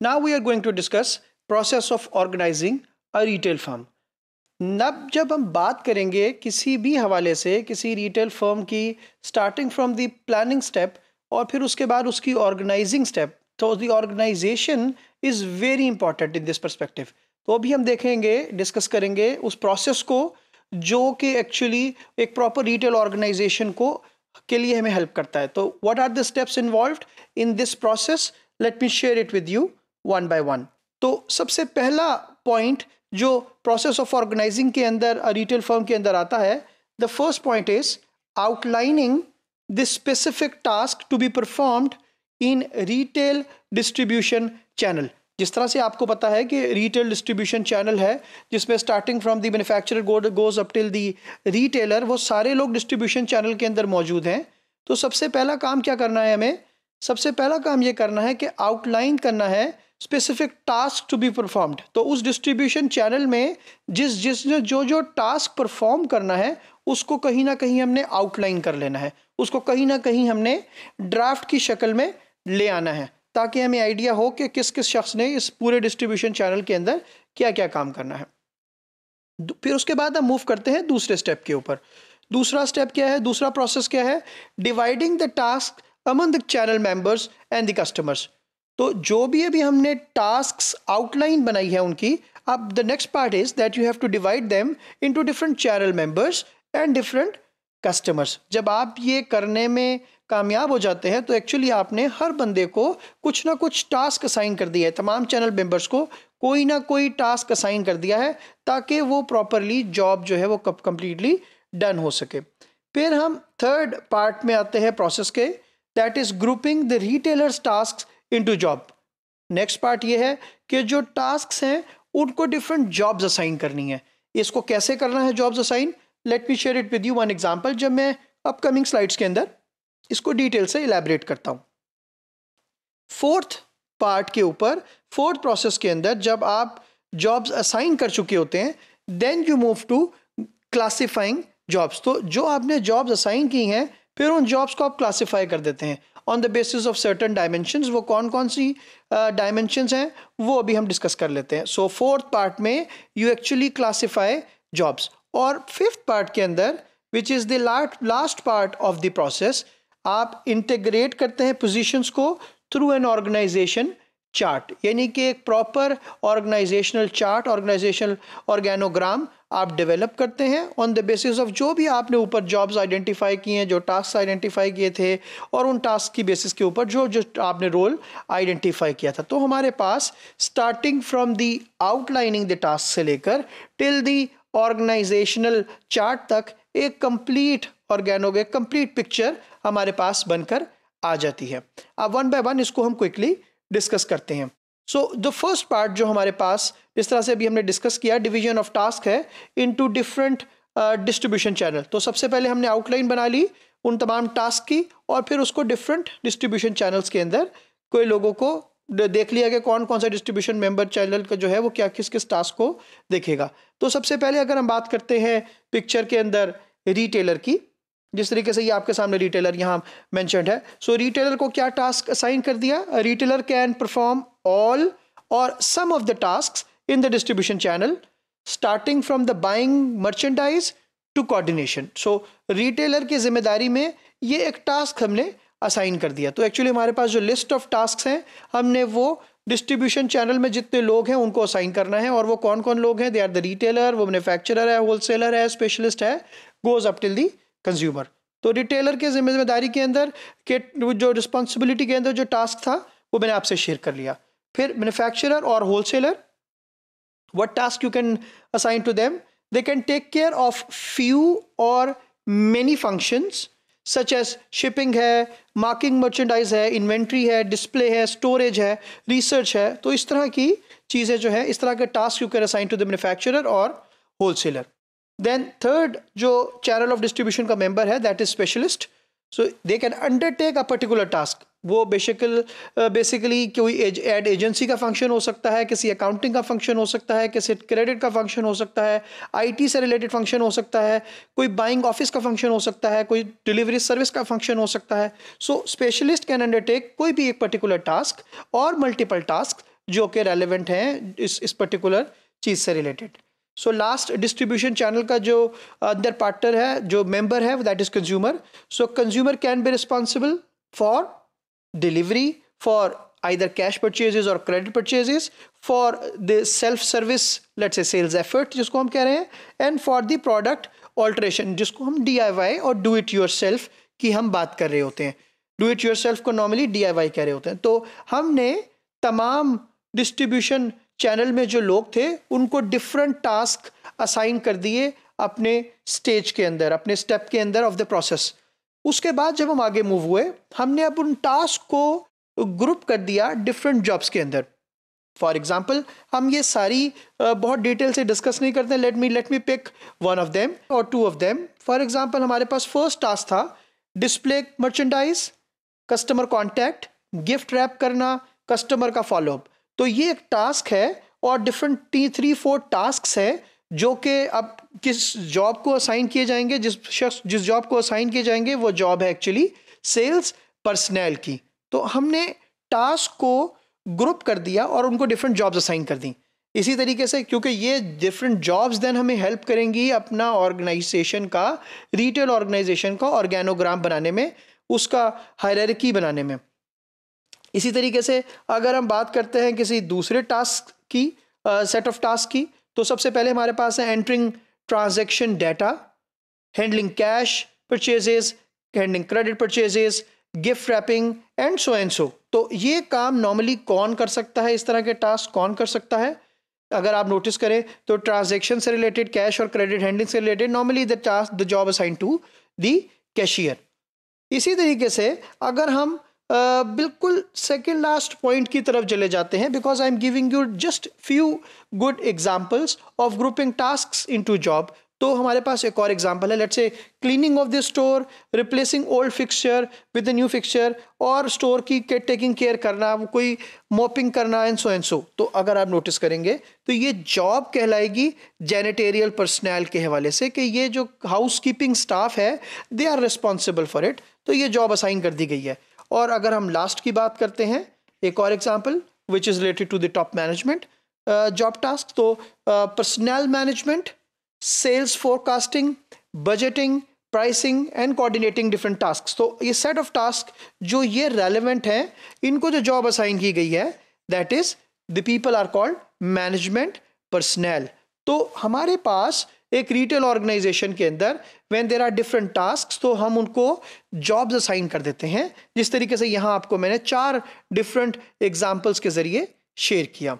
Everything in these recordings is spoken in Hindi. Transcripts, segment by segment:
Now we are going to discuss process of organizing a retail firm. नब जब हम बात करेंगे किसी भी हवाले से किसी रिटेल फर्म की starting from the planning step और फिर उसके बाद उसकी ऑर्गेनाइजिंग स्टेप तो the organisation is very important in this perspective तो अभी हम देखेंगे डिस्कस करेंगे उस प्रोसेस को जो कि एक्चुअली एक प्रॉपर रिटेल ऑर्गेनाइजेशन को के लिए हमें हेल्प करता है तो what are the steps involve in this process let me share it with you one by one तो सबसे पहला पॉइंट जो प्रोसेस ऑफ ऑर्गेनाइजिंग के अंदर रिटेल फर्म के अंदर आता है the first point is outlining the specific task to be performed in retail distribution channel जिस तरह से आपको पता है कि रिटेल डिस्ट्रीब्यूशन चैनल है जिसमें starting from the manufacturer goes up till the retailer वो सारे लोग डिस्ट्रीब्यूशन चैनल के अंदर मौजूद हैं तो सबसे पहला काम क्या करना है हमें सबसे पहला काम ये करना है कि आउटलाइन करना है specific task to be performed तो उस डिस्ट्रीब्यूशन चैनल में जिस जिसने जो जो टास्क परफॉर्म करना है उसको कहीं ना कहीं हमने आउटलाइन कर लेना है उसको कहीं ना कहीं हमने ड्राफ्ट की शक्ल में ले आना है ताकि हमें आइडिया हो कि किस किस शख्स ने इस पूरे डिस्ट्रीब्यूशन चैनल के अंदर क्या क्या काम करना है फिर उसके बाद हम मूव करते हैं दूसरे स्टेप के ऊपर दूसरा स्टेप क्या है दूसरा प्रोसेस क्या है dividing the task among the channel members and the customers तो जो भी अभी हमने टास्क आउटलाइन बनाई है उनकी अब the next part is that you have to divide them to different channel members and different customers जब आप ये करने में कामयाब हो जाते हैं तो एक्चुअली आपने हर बंदे को कुछ ना कुछ टास्क असाइन कर दिया है तमाम चैनल मेंबर्स को कोई ना कोई टास्क असाइन कर दिया है ताकि वो प्रॉपरली जॉब जो है वो कंप्लीटली कम्प्लीटली डन हो सके फिर हम थर्ड पार्ट में आते हैं प्रोसेस के that is grouping the retailers task in to job next part ये है कि जो टास्क हैं उनको डिफरेंट जॉब्स असाइन करनी है इसको कैसे करना है jobs assign let me share it with you one example जब मैं अपकमिंग स्लाइड्स के अंदर इसको डिटेल से इलेबरेट करता हूँ फोर्थ पार्ट के ऊपर फोर्थ प्रोसेस के अंदर जब आप जॉब्स असाइन कर चुके होते हैं then you move to classifying jobs तो जो आपने जॉब्स असाइन की हैं फिर उन जॉब्स को आप क्लासीफाई कर देते हैं on the basis of certain dimension वो कौन कौन सी डायमेंशन uh, हैं वो अभी हम डिस्कस कर लेते हैं सो फोर्थ पार्ट में यू एक्चुअली क्लासीफाई जॉब्स और फिफ्थ पार्ट के अंदर which is the last part of the process आप इंटेग्रेट करते हैं पोजिशंस को थ्रू एन ऑर्गेनाइजेशन चार्ट यानी कि एक proper organisational chart organisational organogram आप डेवलप करते हैं ऑन द बेसिस ऑफ जो भी आपने ऊपर जॉब्स आइडेंटिफाई किए हैं जो टास्क आइडेंटिफाई किए थे और उन टास्क की बेसिस के ऊपर जो जो आपने रोल आइडेंटिफाई किया था तो हमारे पास starting from the outlining the task से लेकर टिल दी ऑर्गेनाइजेशनल चार्ट तक एक कंप्लीट ऑर्गेनोग कंप्लीट पिक्चर हमारे पास बनकर आ जाती है अब वन बाय वन इसको हम क्विकली डिस्कस करते हैं सो द फर्स्ट पार्ट जो हमारे पास जिस तरह से अभी हमने डिस्कस किया डिवीजन ऑफ टास्क है इनटू डिफरेंट डिस्ट्रीब्यूशन चैनल तो सबसे पहले हमने आउटलाइन बना ली उन तमाम टास्क की और फिर उसको डिफरेंट डिस्ट्रीब्यूशन चैनल्स के अंदर कोई लोगों को देख लिया कि कौन कौन सा डिस्ट्रीब्यूशन मेंबर चैनल का जो है वो क्या किस किस टास्क को देखेगा तो सबसे पहले अगर हम बात करते हैं पिक्चर के अंदर रिटेलर की जिस तरीके से ये आपके सामने रिटेलर यहाँ मैंशन है सो so, रिटेलर को क्या टास्क असाइन कर दिया retailer can perform all or some of the task in the distribution channel starting from the buying merchandise to coordination so retailer की जिम्मेदारी में ये एक टास्क हमने असाइन कर दिया तो एक्चुअली हमारे पास जो लिस्ट ऑफ टास्क हैं हमने वो डिस्ट्रीब्यूशन चैनल में जितने लोग हैं उनको असाइन करना है और वो कौन कौन लोग हैं दे आर द रिटेलर वो मैनुफैक्चरर है होलसेलर है स्पेशलिस्ट है goes up till the consumer तो रिटेलर के जिम्मेदारी के अंदर के जो रिस्पॉन्सिबिलिटी के अंदर जो टास्क था वो मैंने आपसे शेयर कर लिया फिर मैन्युफैक्चरर और wholesaler what task you can assign to them they can take care of few or many functions such as shipping है मार्किंग मर्चेंडाइज है इन्वेंट्री है डिस्प्ले है स्टोरेज है रिसर्च है तो इस तरह की चीज़ें जो है इस तरह के task you can assign to the manufacturer और होल सेलर देन थर्ड जो चैनल ऑफ डिस्ट्रीब्यूशन का मेंबर है that is specialist so they can undertake a particular task वो बेसिकल बेसिकली uh, कोई एड एजेंसी का फंक्शन हो सकता है किसी अकाउंटिंग का फंक्शन हो सकता है किसी क्रेडिट का फंक्शन हो सकता है आईटी से रिलेटेड फंक्शन हो सकता है कोई बाइंग ऑफिस का फंक्शन हो सकता है कोई डिलीवरी सर्विस का फंक्शन हो सकता है सो स्पेशलिस्ट कैन अंडरटेक कोई भी एक particular task or multiple task जो कि रेलिवेंट हैं इस इस पर्टिकुलर चीज़ से related so last distribution channel का जो uh, अंदर पार्टनर है जो मेंबर है that is consumer so consumer can be responsible for delivery for either cash purchases or credit purchases for the self service let's a sales effort जिसको हम कह रहे हैं and for the product alteration जिसको हम डी आई वाई और डू इट योर सेल्फ की हम बात कर रहे होते हैं डू इट योर सेल्फ को नॉर्मली डी आई वाई कह रहे होते हैं तो हमने तमाम डिस्ट्रीब्यूशन चैनल में जो लोग थे उनको डिफरेंट टास्क असाइन कर दिए अपने स्टेज के अंदर अपने स्टेप के अंदर ऑफ द प्रोसेस उसके बाद जब हम आगे मूव हुए हमने अब उन टास्क को ग्रुप कर दिया डिफरेंट जॉब्स के अंदर फॉर एग्जाम्पल हम ये सारी बहुत डिटेल से डिस्कस नहीं करते let me let me pick one of them or two of them for example हमारे पास फर्स्ट टास्क था display merchandise customer contact gift wrap करना कस्टमर का फॉलोअप तो ये एक टास्क है और different two three four task है जो कि अब किस जॉब को असाइन किए जाएंगे जिस शख्स जिस जॉब को असाइन किए जाएंगे वो जॉब है एक्चुअली सेल्स पर्सनैल की तो हमने टास्क को ग्रुप कर दिया और उनको डिफरेंट जॉब्स असाइन कर दी इसी तरीके से क्योंकि ये डिफरेंट जॉब्स देन हमें हेल्प करेंगी अपना ऑर्गेनाइजेशन का रिटेल ऑर्गेनाइजेशन का ऑर्गेनोग्राम बनाने में उसका हायरकी बनाने में इसी तरीके से अगर हम बात करते हैं किसी दूसरे टास्क की सेट ऑफ टास्क की तो सबसे पहले हमारे पास है entering transaction data handling cash purchases handling credit purchases gift wrapping and so and so तो ये काम नॉर्मली कौन कर सकता है इस तरह के टास्क कौन कर सकता है अगर आप नोटिस करें तो ट्रांजेक्शन से रिलेटेड कैश और क्रेडिट हैंडलिंग से related normally the task the job assign to the cashier इसी तरीके से अगर हम बिल्कुल सेकेंड लास्ट पॉइंट की तरफ चले जाते हैं because I am giving you just few good examples of grouping task in to job तो हमारे पास एक और एग्जाम्पल है let's say cleaning of the store replacing old fixture with a new fixture और स्टोर की केयर टेकिंग केयर करना कोई मॉपिंग करना एंड सो एंड सो तो अगर आप नोटिस करेंगे तो ये जॉब कहलाएगी जेनेटेरियल पर्सनैल के हवाले से कि ये जो हाउस कीपिंग स्टाफ है they are responsible for it तो ये जॉब असाइन कर दी गई है और अगर हम लास्ट की बात करते हैं एक और example which is related to the top management job task तो personnel management sales forecasting budgeting pricing and coordinating different task तो ये सेट ऑफ टास्क जो ये रेलिवेंट हैं इनको जो जॉब असाइन की गई है that is the people are called management personnel तो हमारे पास एक रिटेल ऑर्गेनाइजेशन के अंदर when there are different task तो हम उनको जॉब्स असाइन कर देते हैं जिस तरीके से यहाँ आपको मैंने चार डिफरेंट एग्जाम्पल्स के ज़रिए शेयर किया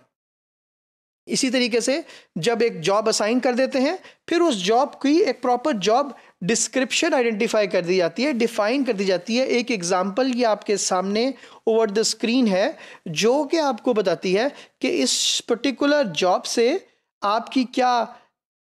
इसी तरीके से जब एक जॉब असाइन कर देते हैं फिर उस जॉब की एक प्रॉपर जॉब डिस्क्रिप्शन आइडेंटिफाई कर दी जाती है डिफाइन कर दी जाती है एक एग्जाम्पल ये आपके सामने ओवर द स्क्रीन है जो कि आपको बताती है कि इस पर्टिकुलर जॉब से आपकी क्या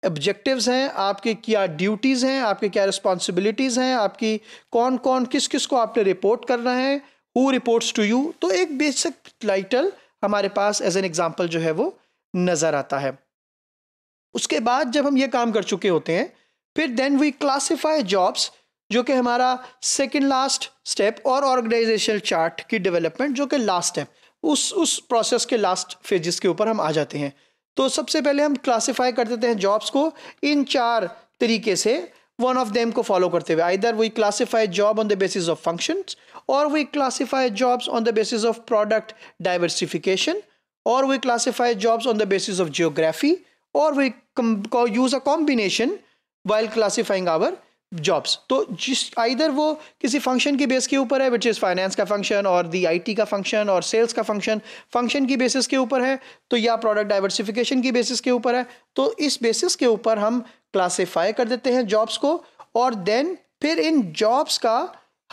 ऑब्जेक्टिव्स हैं आपके क्या ड्यूटीज़ हैं आपके क्या रिस्पॉन्सिबिलिटीज़ हैं आपकी कौन कौन किस किस को आपने रिपोर्ट करना है हु रिपोर्ट्स टू यू तो एक बेसिक टाइटल हमारे पास एज एन एग्ज़ाम्पल जो है वो नज़र आता है उसके बाद जब हम ये काम कर चुके होते हैं फिर देन वी क्लासीफाई जॉब्स जो कि हमारा सेकेंड लास्ट स्टेप और ऑर्गेनाइजेशन चार्ट की डेवलपमेंट जो कि लास्ट स्टेप उस उस प्रोसेस के लास्ट फेजिस के ऊपर हम आ जाते हैं तो सबसे पहले हम क्लासीफाई कर देते हैं जॉब्स को इन चार तरीके से वन ऑफ देम को फॉलो करते हुए either we classify job on the basis of function or we classify jobs on the basis of product diversification or we classify jobs on the basis of geography or we use a combination while classifying our jobs तो जिस आइधर वो किसी फंक्शन की बेस के ऊपर है विच इज़ फाइनेंस का फंक्शन और दी आईटी का फंक्शन और सेल्स का फंक्शन फंक्शन की बेसिस के ऊपर है तो या प्रोडक्ट डाइवर्सिफिकेशन की बेसिस के ऊपर है तो इस बेसिस के ऊपर हम क्लासीफाई कर देते हैं जॉब्स को और देन फिर इन जॉब्स का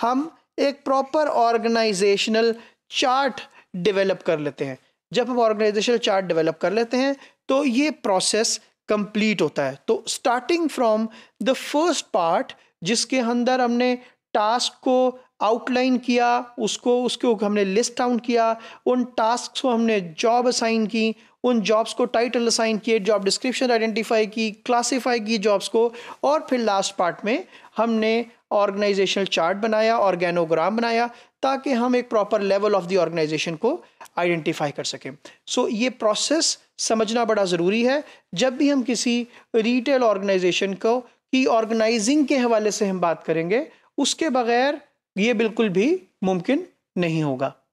हम एक प्रॉपर ऑर्गेनाइजेशनल चार्ट डिवेलप कर लेते हैं जब हम ऑर्गेनाइजेशनल चार्ट डिवेलप कर लेते हैं तो ये प्रोसेस कंप्लीट होता है तो starting from the first part जिसके अंदर हमने टास्क को आउटलाइन किया उसको उसके हमने लिस्ट आउट किया उन टास्क को हमने जॉब असाइन की उन जॉब्स को टाइटल असाइन किए जॉब डिस्क्रिप्शन आइडेंटिफाई की क्लासिफाई की जॉब्स को और फिर लास्ट पार्ट में हमने ऑर्गेनाइजेशनल चार्ट बनाया ऑर्गेनोग्राम बनाया ताकि हम एक proper level of the organisation को आइडेंटिफाई कर सकें सो so, ये प्रोसेस समझना बड़ा ज़रूरी है जब भी हम किसी रिटेल ऑर्गेनाइजेशन को की ऑर्गेनाइजिंग के हवाले से हम बात करेंगे उसके बगैर ये बिल्कुल भी मुमकिन नहीं होगा